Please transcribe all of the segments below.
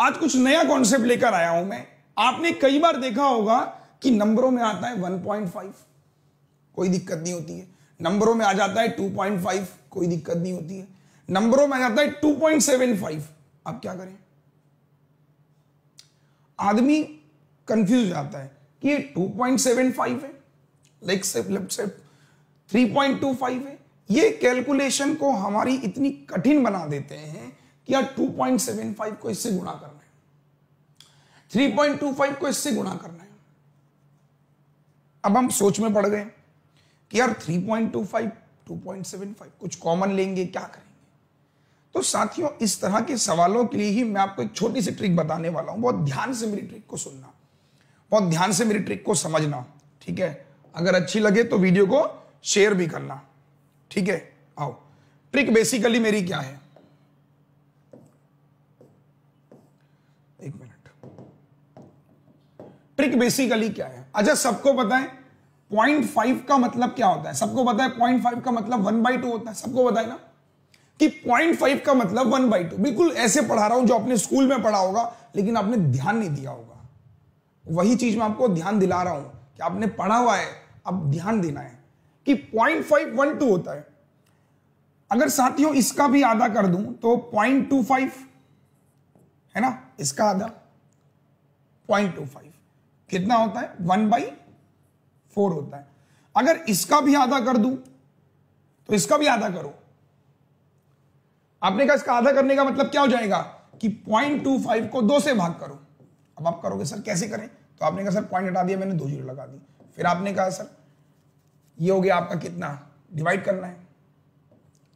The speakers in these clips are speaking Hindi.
आज कुछ नया कॉन्सेप्ट लेकर आया हूं मैं आपने कई बार देखा होगा कि नंबरों में आता है 1.5 कोई दिक्कत नहीं होती है नंबरों में आ जाता है 2.5 कोई दिक्कत नहीं होती है नंबरों में आ जाता है 2.75 आप क्या करें आदमी कंफ्यूज हो जाता है कि ये 2.75 है लेफ्ट से लेफ्ट से 3.25 है ये कैलकुलेशन को हमारी इतनी कठिन बना देते हैं कि यार 2.75 को इससे गुणा करना है 3.25 को इससे गुणा करना है अब हम सोच में पड़ गए कि यार 3.25 2.75 कुछ कॉमन लेंगे क्या करेंगे तो साथियों इस तरह के सवालों के लिए ही मैं आपको एक छोटी सी ट्रिक बताने वाला हूं बहुत ध्यान से मेरी ट्रिक को सुनना बहुत ध्यान से मेरी ट्रिक को समझना ठीक है अगर अच्छी लगे तो वीडियो को शेयर भी करना ठीक है आओ ट्रिक बेसिकली मेरी क्या है ट्रिक बेसिकली क्या है अच्छा सबको पता है पॉइंट फाइव का मतलब क्या होता है सबको पता है पॉइंट फाइव का मतलब वन बाई टू होता है सबको पता है ना कि पॉइंट फाइव का मतलब वन बाई टू बिल्कुल ऐसे पढ़ा रहा हूं जो आपने स्कूल में पढ़ा होगा लेकिन आपने ध्यान नहीं दिया होगा वही चीज मैं आपको ध्यान दिला रहा हूं कि आपने पढ़ा हुआ है अब ध्यान देना है कि पॉइंट फाइव वन टू होता है अगर साथियों इसका भी आधा कर दूं तो पॉइंट टू फाइव है ना इसका आधा पॉइंट टू फाइव कितना होता है वन बाई फोर होता है अगर इसका भी आधा कर दू तो इसका भी आधा करो आपने कहा इसका आधा करने का मतलब क्या हो जाएगा कि पॉइंट टू फाइव को दो से भाग करो अब आप करोगे सर कैसे करें तो आपने कहा सर पॉइंट हटा दिया मैंने दो जीरो लगा दी फिर आपने कहा सर ये हो गया आपका कितना डिवाइड करना है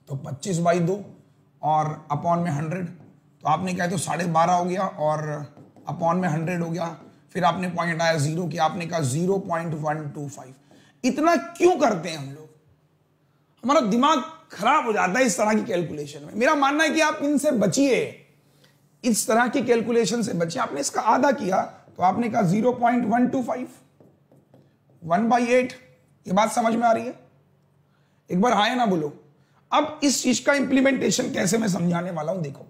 तो पच्चीस बाई दो और अपॉन में हंड्रेड तो आपने कहा तो साढ़े बारह हो गया और अपॉन में हंड्रेड हो गया फिर आपने पॉइंट आया जीरो की आपने कहा zero point one two five इतना क्यों करते हैं हम लोग हमारा दिमाग खराब हो जाता है इस तरह की कैलकुलेशन में मेरा मानना है कि आप इनसे बचिए इस तरह की कैलकुलेशन से बचिए आपने इसका आधा किया तो आपने कहा zero point one two five one by eight ये बात समझ में आ रही है एक बार हाय ना बोलो अब इस चीज का इंप्लीमेंटेशन कैसे मैं समझाने वाला हूं देखो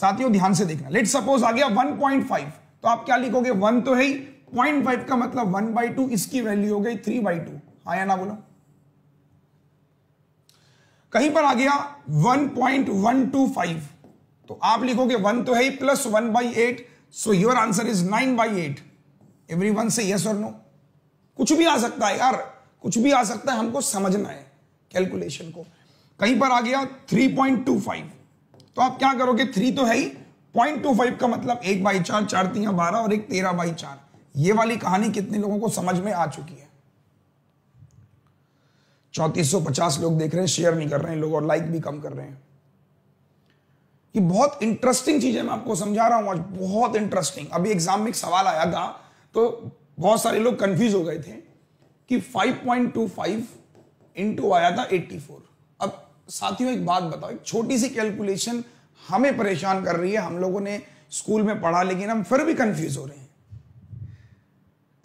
साथियों ध्यान से देखना लेट सपोज आ गया वन पॉइंट फाइव तो आप क्या लिखोगे वन तो है ही पॉइंट फाइव का मतलब वन बाई टू इसकी वैल्यू हो गई थ्री बाई टू हा या ना बोलो कहीं पर आ गया one point one two five तो आप लिखोगे वन तो है ही plus one by eight so your answer is nine by eight every one से यस और नो कुछ भी आ सकता है यार कुछ भी आ सकता है हमको समझना है कैलकुलेशन को कहीं पर आ गया थ्री पॉइंट टू फाइव तो आप क्या करोगे थ्री तो है ही पॉइंट टू फाइव का मतलब एक बाई चार चार तीन बारह और एक तेरह बाई चार ये वाली कहानी कितने लोगों को समझ में आ चुकी है चौतीस सौ पचास लोग देख रहे हैं शेयर नहीं कर रहे हैं लोग और लाइक भी कम कर रहे हैं ये बहुत इंटरेस्टिंग चीज है मैं आपको समझा रहा हूं आज बहुत इंटरेस्टिंग अभी एग्जाम में एक सवाल आया था तो बहुत सारे लोग कंफ्यूज हो गए थे कि 5.25 पॉइंट टू फाइव इंटू आया था 84 अब साथियों एक बात बताओ एक छोटी सी कैलकुलेशन हमें परेशान कर रही है हम लोगों ने स्कूल में पढ़ा लेकिन हम फिर भी कंफ्यूज हो रहे हैं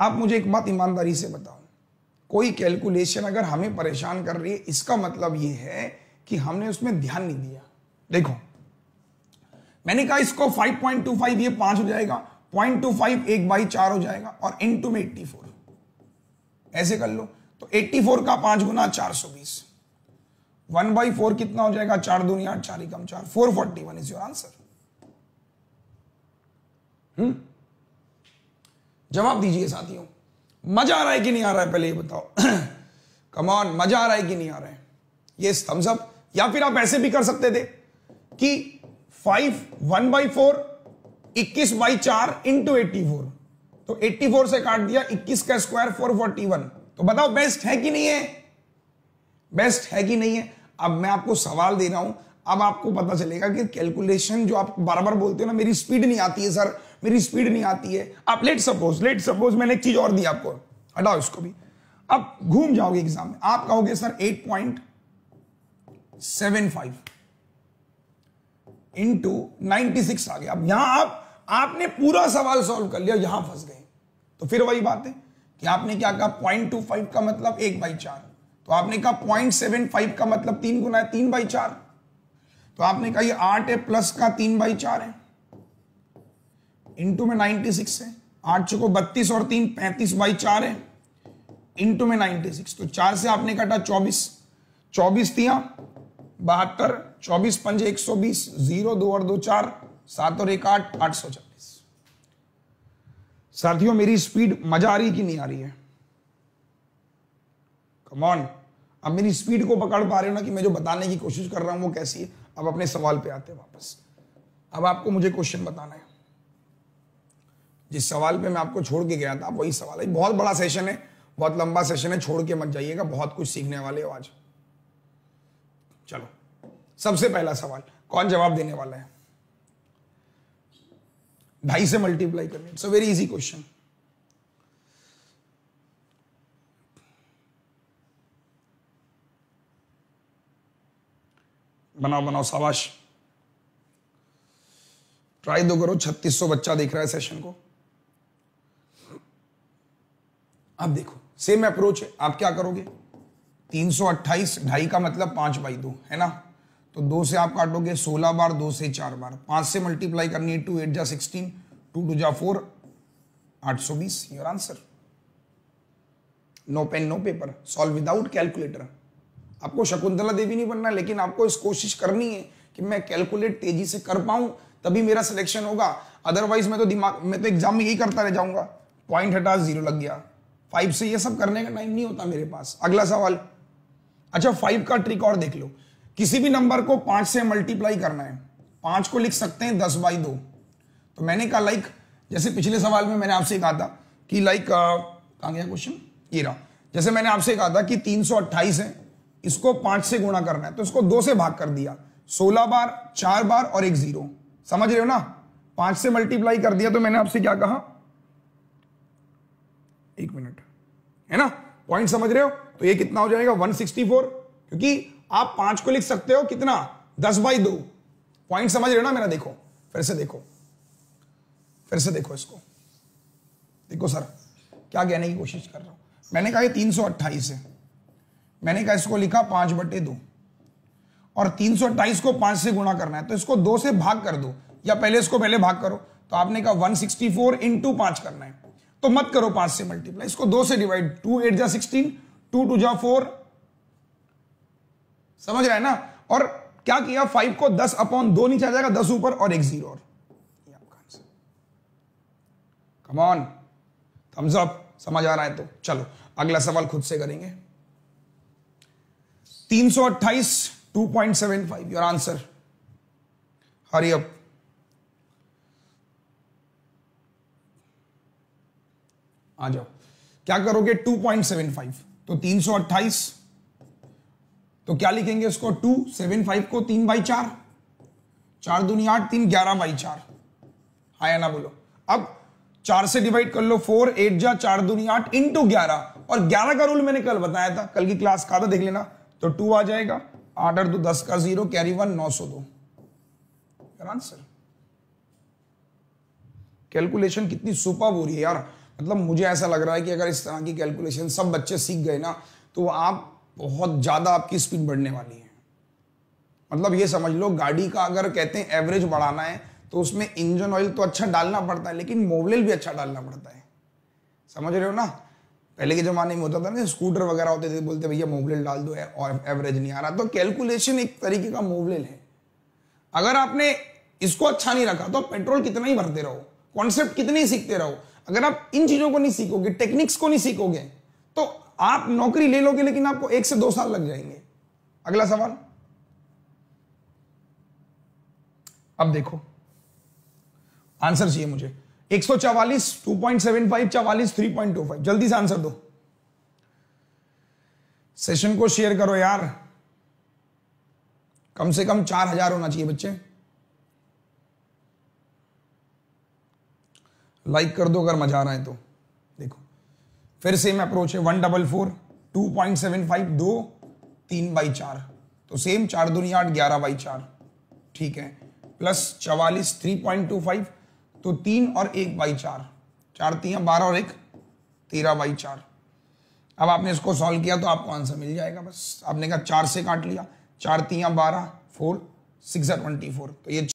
आप मुझे एक बात ईमानदारी से बताओ कोई कैलकुलेशन अगर हमें परेशान कर रही है इसका मतलब यह है कि हमने उसमें ध्यान नहीं दिया देखो मैंने कहा इसको 5.25 ये पांच हो जाएगा 0.25 एक बाई चार हो जाएगा और इन टू में फोर ऐसे कर लो तो 84 का पांच गुना 420 वन बाई फोर कितना हो जाएगा चार दूनी आठ चार कम चार four forty one is your answer जवाब दीजिए साथियों मजा आ रहा है कि नहीं आ रहा है पहले ये बताओ कमान मजा आ रहा है कि नहीं आ रहा है ये थम्स अप या फिर आप ऐसे भी कर सकते थे कि फाइव वन बाई फोर इक्कीस बाई चार इंटू एट्टी फोर तो एट्टी फोर से काट दिया इक्कीस का स्क्वायर फोर फोर्टी वन तो बताओ बेस्ट है कि नहीं है बेस्ट है कि नहीं है अब मैं आपको सवाल दे रहा हूं अब आपको पता चलेगा कि कैलकुलेशन जो आप बार बार बोलते हो ना मेरी स्पीड नहीं आती है सर मेरी स्पीड नहीं आती है आप लेट सपोज लेट सपोज मैंने एक चीज और दी आपको हटाओ इसको भी अब घूम जाओगे एग्जाम में आप कहोगे sir eight point seven five into ninety six आ गया अब यहां आप आपने पूरा सवाल सॉल्व कर लिया यहां फंस गए तो फिर वही बात है कि आपने क्या कहा पॉइंट टू फाइव का मतलब एक बाई चार तो आपने कहा पॉइंट सेवन फाइव का मतलब तीन गुना है तीन बाई चार तो आपने कहा ये आठ है प्लस का तीन बाई चार है इंटू में नाइन्टी सिक्स है आठ चुको बत्तीस और तीन पैंतीस बाई चार है इंटू में नाइनटी सिक्स तो चार से आपने काटा चौबीस चौबीस दिया बहत्तर चौबीस पंजे एक सौ बीस जीरो दो और दो चार सात और एक आठ आठ सौ चालीस साथियों मेरी स्पीड मजा आ रही कि नहीं आ रही है कमॉन अब मेरी स्पीड को पकड़ पा रहे हो ना कि मैं जो बताने की कोशिश कर रहा हूं वो कैसी है अब अपने सवाल पे आते हैं वापस अब आपको मुझे क्वेश्चन बताना है जिस सवाल पे मैं आपको छोड़ के गया था वही सवाल है बहुत बड़ा सेशन है बहुत लंबा सेशन है छोड़ के मत जाइएगा बहुत कुछ सीखने वाले हो आज चलो सबसे पहला सवाल कौन जवाब देने वाला है ढाई से मल्टीप्लाई करनी it's a very easy question बनाओ बनाओ सावाश ट्राई दो तो करो 3600 बच्चा देख रहा है सेशन को आप देखो सेम अप्रोच है आप क्या करोगे 328 ढाई का मतलब पांच बाई दो है ना तो दो से आप काटोगे सोलह बार दो से चार बार पांच से मल्टीप्लाई करनी है टू एट जा सिक्सटीन टू टू जा फोर आठ सौ बीस your answer no pen no paper solve without calculator आपको शकुंतला देवी नहीं बनना लेकिन आपको इस कोशिश करनी है कि मैं कैलकुलेट तेजी से कर पाऊं तभी मेरा सिलेक्शन होगा अदरवाइज मैं तो दिमाग मैं तो एग्जाम में यही करता रह जाऊंगा पॉइंट हटा जीरो लग गया फाइव से ये सब करने का टाइम नहीं होता मेरे पास अगला सवाल अच्छा फाइव का ट्रिक और देख लो किसी भी नंबर को पांच से मल्टीप्लाई करना है पांच को लिख सकते हैं दस बाई दो तो मैंने कहा लाइक जैसे पिछले सवाल में मैंने आपसे कहा था कि लाइक कहा गया क्वेश्चन ये रहा जैसे मैंने आपसे कहा था कि तीन है इसको पांच से गुणा करना है तो इसको दो से भाग कर दिया सोलह बार चार बार और एक जीरो समझ रहे हो ना पांच से मल्टीप्लाई कर दिया तो मैंने आपसे क्या कहा एक मिनट है ना पॉइंट समझ रहे हो तो ये कितना हो जाएगा 164 क्योंकि आप पांच को लिख सकते हो कितना दस बाई दो पॉइंट समझ रहे हो ना मेरा देखो फिर से देखो फिर से देखो इसको देखो सर क्या कहने की कोशिश कर रहा हूं मैंने कहा ये तीन सौ अट्ठाईस है मैंने कहा इसको लिखा पांच बटे दो और तीन सौ अट्ठाईस को पांच से गुणा करना है तो इसको दो से भाग कर दो या पहले इसको पहले भाग करो तो आपने कहा वन सिक्सटी फोर इंटू पांच करना है तो मत करो पांच से मल्टीप्लाई इसको दो से डिवाइड टू एट जा सिक्सटीन टू टू जा फोर समझ रहा है ना और क्या किया फाइव को दस अपॉन दो नीचे आ जाएगा दस ऊपर और एक जीरो और कमॉन थम्स अप समझ आ रहा है तो चलो अगला सवाल खुद से करेंगे तीन सौ two point seven five your answer hurry up आ जाओ क्या करोगे 2.75 तो 328 तो क्या लिखेंगे इसको 275 को तीन बाई चार चार दूनी आठ तीन ग्यारह बाई चार हाँ या ना बोलो अब चार से डिवाइड कर लो फोर एट जा चार दूनी आठ इंटू ग्यारह और ग्यारह का रूल मैंने कल बताया था कल की क्लास का था देख लेना तो टू आ जाएगा आठ और दो दस का जीरो कैरी वन नौ सौ दो आंसर कैलकुलेशन कितनी सुपर हो रही है यार मतलब मुझे ऐसा लग रहा है कि अगर इस तरह की कैलकुलेशन सब बच्चे सीख गए ना तो आप बहुत ज़्यादा आपकी स्पीड बढ़ने वाली है मतलब ये समझ लो गाड़ी का अगर कहते हैं एवरेज बढ़ाना है तो उसमें इंजन ऑयल तो अच्छा डालना पड़ता है लेकिन मोबलेल भी अच्छा डालना पड़ता है समझ रहे हो ना पहले के ज़माने में होता था ना स्कूटर वगैरह होते थे बोलते भैया मोबलेल डाल दो और एवरेज नहीं आ रहा तो कैलकुलेशन एक तरीके का मोबलेल है अगर आपने इसको अच्छा नहीं रखा तो पेट्रोल कितना ही भरते रहो कॉन्सेप्ट कितने ही सीखते रहो अगर आप इन चीज़ों को नहीं सीखोगे टेक्निक्स को नहीं सीखोगे तो आप नौकरी ले लोगे लेकिन आपको एक से दो साल लग जाएंगे अगला सवाल अब देखो आंसर चाहिए मुझे एक सौ चवालीस टू पॉइंट सेवन फाइव चवालीस थ्री पॉइंट टू फाइव जल्दी से आंसर दो सेशन को शेयर करो यार कम से कम चार हजार होना चाहिए बच्चे लाइक कर दो अगर मजा आ रहा है तो देखो फिर सेम अप्रोच है one double four two point seven five दो तीन बाई चार तो सेम चार दुनिया आठ ग्यारह बाई चार ठीक है प्लस चवालीस थ्री पॉइंट टू फाइव तो तीन और एक बाई चार चार तीन बारह और एक तेरह बाई चार अब आपने इसको सॉल्व किया तो आपको आंसर मिल जाएगा बस आपने कहा चार से काट लिया चार तीन बारह फोर सिक्स ट्वेंटी फोर तो ये